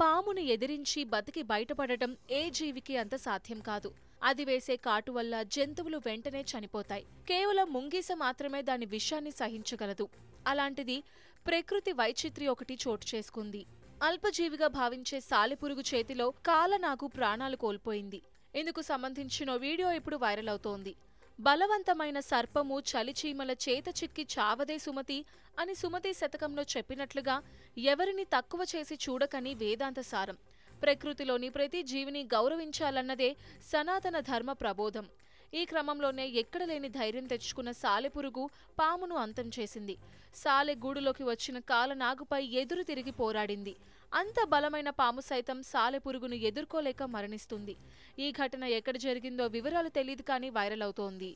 పామును ఎదిరించి బతికి బయటపడటం ఏ జీవికి అంత సాధ్యం కాదు అది వేసే కాటు వల్ల జంతువులు వెంటనే చనిపోతాయి కేవలం ముంగీస మాత్రమే దాని విషాన్ని సహించగలదు అలాంటిది ప్రకృతి వైచిత్రి ఒకటి చోటు చేసుకుంది అల్పజీవిగా భావించే సాలిపురుగు చేతిలో కాలనాగు ప్రాణాలు కోల్పోయింది ఇందుకు సంబంధించిన వీడియో ఇప్పుడు వైరల్ అవుతోంది బలవంతమైన సర్పము చలిచీమల చేత చిక్కి చావదే సుమతి అని సుమతి శతకంలో చెప్పినట్లుగా ఎవరిని తక్కువ చేసి చూడకని వేదాంత సారం ప్రకృతిలోని ప్రతి జీవిని గౌరవించాలన్నదే సనాతన ధర్మ ప్రబోధం ఈ క్రమంలోనే ఎక్కడ లేని ధైర్యం తెచ్చుకున్న సాలెపురుగు పామును అంతం చేసింది సాలె గూడులోకి వచ్చిన కాలనాగుపై ఎదురు తిరిగి పోరాడింది అంత బలమైన పాము సైతం సాలెపురుగును ఎదుర్కోలేక మరణిస్తుంది ఈ ఘటన ఎక్కడ జరిగిందో వివరాలు తెలియదు కానీ వైరల్ అవుతోంది